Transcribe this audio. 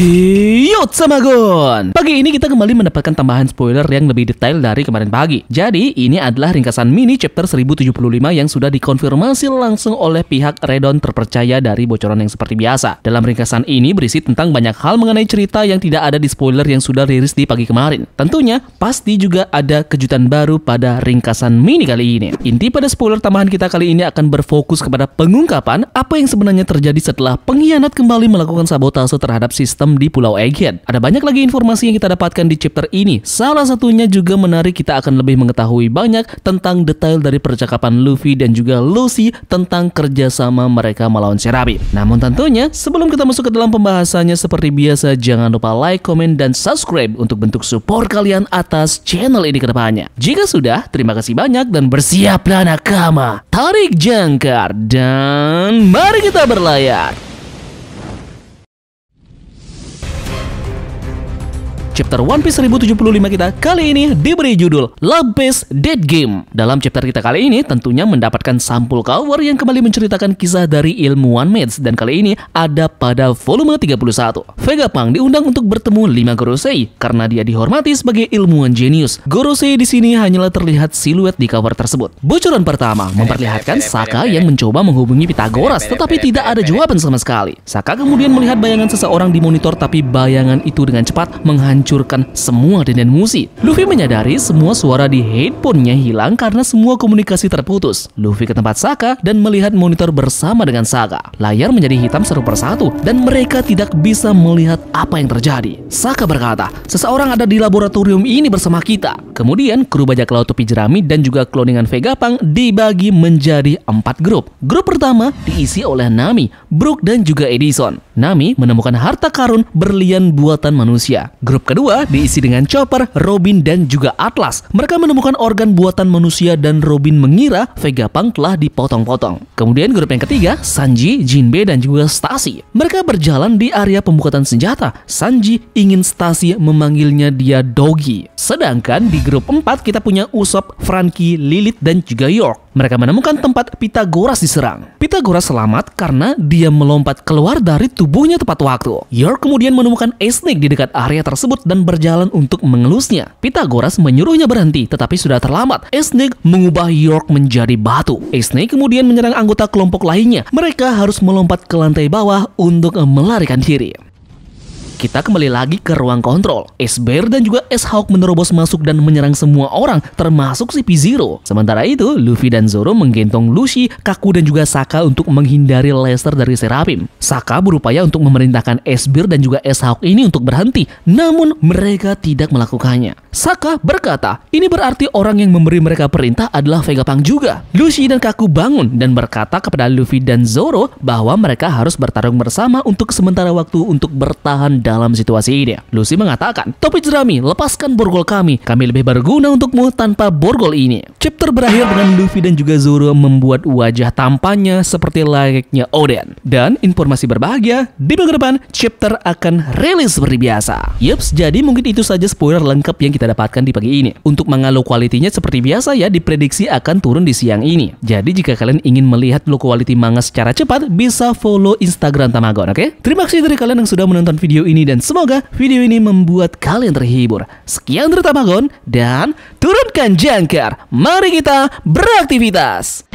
Hiyo Samagon! Pagi ini kita kembali mendapatkan tambahan spoiler yang lebih detail dari kemarin pagi. Jadi, ini adalah ringkasan mini chapter 1075 yang sudah dikonfirmasi langsung oleh pihak Redon terpercaya dari bocoran yang seperti biasa. Dalam ringkasan ini berisi tentang banyak hal mengenai cerita yang tidak ada di spoiler yang sudah rilis di pagi kemarin. Tentunya, pasti juga ada kejutan baru pada ringkasan mini kali ini. Inti pada spoiler tambahan kita kali ini akan berfokus kepada pengungkapan apa yang sebenarnya terjadi setelah pengkhianat kembali melakukan sabotase terhadap sistem di Pulau Egghead. Ada banyak lagi informasi yang kita dapatkan di chapter ini. Salah satunya juga menarik kita akan lebih mengetahui banyak tentang detail dari percakapan Luffy dan juga Lucy tentang kerjasama mereka melawan Serabi. Namun tentunya, sebelum kita masuk ke dalam pembahasannya seperti biasa, jangan lupa like, komen, dan subscribe untuk bentuk support kalian atas channel ini kedepannya. Jika sudah, terima kasih banyak dan bersiaplah nakama. Tarik jangkar dan mari kita berlayar. chapter One Piece 1075 kita kali ini diberi judul Love Based Dead Game. Dalam chapter kita kali ini tentunya mendapatkan sampul cover yang kembali menceritakan kisah dari ilmuwan Mage dan kali ini ada pada volume 31. Pang diundang untuk bertemu lima Gorosei karena dia dihormati sebagai ilmuwan jenius. Gorosei di sini hanyalah terlihat siluet di cover tersebut. Bocoran pertama memperlihatkan Saka yang mencoba menghubungi Pitagoras tetapi tidak ada jawaban sama sekali. Saka kemudian melihat bayangan seseorang di monitor tapi bayangan itu dengan cepat menghancurkan menghancurkan semua dinden musik Luffy menyadari semua suara di headphone-nya hilang karena semua komunikasi terputus. Luffy ke tempat Saka dan melihat monitor bersama dengan Saka. Layar menjadi hitam satu persatu dan mereka tidak bisa melihat apa yang terjadi. Saka berkata, seseorang ada di laboratorium ini bersama kita. Kemudian kru bajak laut topi jerami dan juga kloningan vegapang dibagi menjadi empat grup. Grup pertama diisi oleh Nami, Brook dan juga Edison. Nami menemukan harta karun berlian buatan manusia. Grup kedua kedua diisi dengan Chopper, Robin, dan juga Atlas. Mereka menemukan organ buatan manusia dan Robin mengira Vegapunk telah dipotong-potong. Kemudian grup yang ketiga, Sanji, Jinbe, dan juga Stasi. Mereka berjalan di area pembuatan senjata. Sanji ingin Stasi memanggilnya dia Doggy. Sedangkan di grup empat kita punya Usopp, Franky, Lilith, dan juga York. Mereka menemukan tempat Pitagoras diserang. Pitagoras selamat karena dia melompat keluar dari tubuhnya tepat waktu. York kemudian menemukan Esnik di dekat area tersebut dan berjalan untuk mengelusnya. Pitagoras menyuruhnya berhenti, tetapi sudah terlambat. Esnik mengubah York menjadi batu. Esnik kemudian menyerang anggota kelompok lainnya. Mereka harus melompat ke lantai bawah untuk melarikan diri. Kita kembali lagi ke ruang kontrol. S-Bear dan juga S-Hawk menerobos masuk dan menyerang semua orang, termasuk si P-Zero. Sementara itu, Luffy dan Zoro menggentong Lucy, Kaku dan juga Saka untuk menghindari Lester dari Serapim. Saka berupaya untuk memerintahkan S-Bear dan juga S-Hawk ini untuk berhenti, namun mereka tidak melakukannya. Saka berkata, ini berarti orang yang memberi mereka perintah adalah Vegapunk juga. Lucy dan Kaku bangun dan berkata kepada Luffy dan Zoro bahwa mereka harus bertarung bersama untuk sementara waktu untuk bertahan dalam situasi ini. Lucy mengatakan, Topi jerami, lepaskan borgol kami. Kami lebih berguna untukmu tanpa borgol ini. Chapter berakhir dengan Luffy dan juga Zoro membuat wajah tampannya seperti layaknya Oden. Dan informasi berbahagia, di minggu depan chapter akan rilis seperti biasa. Yups, jadi mungkin itu saja spoiler lengkap yang kita dapatkan di pagi ini. Untuk mengalu kualitinya seperti biasa ya, diprediksi akan turun di siang ini. Jadi jika kalian ingin melihat low quality manga secara cepat, bisa follow Instagram Tamagon, oke? Okay? Terima kasih dari kalian yang sudah menonton video ini ini dan semoga video ini membuat kalian terhibur. Sekian dari Tamagon dan turunkan jangkar. Mari kita beraktivitas.